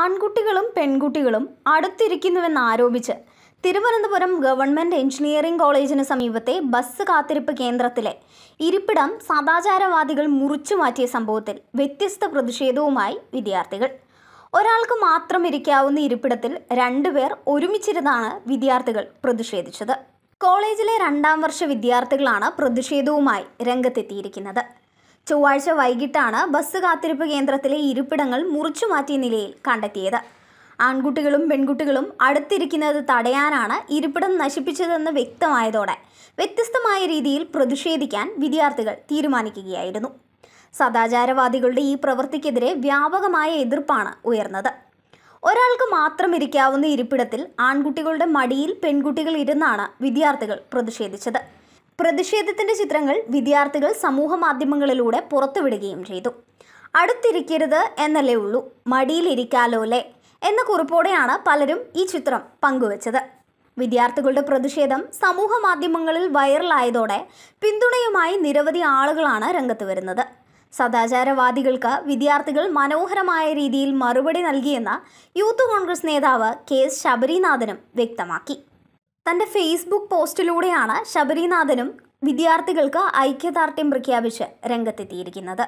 ആൺകുട്ടികളും പെൺകുട്ടികളും അടുത്തിരിക്കുന്നുവെന്ന് ആരോപിച്ച് തിരുവനന്തപുരം ഗവൺമെൻറ് എഞ്ചിനീയറിംഗ് കോളേജിന് സമീപത്തെ ബസ് കാത്തിരിപ്പ് കേന്ദ്രത്തിലെ ഇരിപ്പിടം സദാചാരവാദികൾ മുറിച്ചു മാറ്റിയ സംഭവത്തിൽ വ്യത്യസ്ത പ്രതിഷേധവുമായി വിദ്യാർത്ഥികൾ ഒരാൾക്ക് മാത്രം ഇരിക്കാവുന്ന ഇരിപ്പിടത്തിൽ രണ്ടുപേർ ഒരുമിച്ചിരുന്നാണ് വിദ്യാർത്ഥികൾ പ്രതിഷേധിച്ചത് കോളേജിലെ രണ്ടാം വർഷ വിദ്യാർത്ഥികളാണ് പ്രതിഷേധവുമായി രംഗത്തെത്തിയിരിക്കുന്നത് ചൊവ്വാഴ്ച വൈകിട്ടാണ് ബസ് കാത്തിരിപ്പ് കേന്ദ്രത്തിലെ ഇരിപ്പിടങ്ങൾ മുറിച്ചു മാറ്റിയ നിലയിൽ കണ്ടെത്തിയത് ആൺകുട്ടികളും പെൺകുട്ടികളും അടുത്തിരിക്കുന്നത് തടയാനാണ് ഇരിപ്പിടം നശിപ്പിച്ചതെന്ന് വ്യക്തമായതോടെ വ്യത്യസ്തമായ രീതിയിൽ പ്രതിഷേധിക്കാൻ വിദ്യാർത്ഥികൾ തീരുമാനിക്കുകയായിരുന്നു സദാചാരവാദികളുടെ ഈ പ്രവൃത്തിക്കെതിരെ വ്യാപകമായ എതിർപ്പാണ് ഉയർന്നത് ഒരാൾക്ക് മാത്രം ഇരിക്കാവുന്ന ഇരിപ്പിടത്തിൽ ആൺകുട്ടികളുടെ മടിയിൽ പെൺകുട്ടികൾ ഇരുന്നാണ് വിദ്യാർത്ഥികൾ പ്രതിഷേധിച്ചത് പ്രതിഷേധത്തിന്റെ ചിത്രങ്ങൾ വിദ്യാർത്ഥികൾ സമൂഹ മാധ്യമങ്ങളിലൂടെ പുറത്തുവിടുകയും ചെയ്തു അടുത്തിരിക്കരുത് എന്നല്ലേ ഉള്ളൂ മടിയിലിരിക്കാലോലെ എന്ന കുറിപ്പോടെയാണ് പലരും ഈ ചിത്രം പങ്കുവച്ചത് വിദ്യാർത്ഥികളുടെ പ്രതിഷേധം സമൂഹ മാധ്യമങ്ങളിൽ വൈറലായതോടെ പിന്തുണയുമായി നിരവധി ആളുകളാണ് രംഗത്ത് വരുന്നത് സദാചാരവാദികൾക്ക് വിദ്യാർത്ഥികൾ മനോഹരമായ രീതിയിൽ മറുപടി നൽകിയെന്ന് യൂത്ത് കോൺഗ്രസ് നേതാവ് കെ എസ് ശബരിനാഥനും വ്യക്തമാക്കി തൻ്റെ ഫേസ്ബുക്ക് പോസ്റ്റിലൂടെയാണ് ശബരിനാഥനും വിദ്യാർത്ഥികൾക്ക് ഐക്യദാർഢ്യം പ്രഖ്യാപിച്ച് രംഗത്തെത്തിയിരിക്കുന്നത്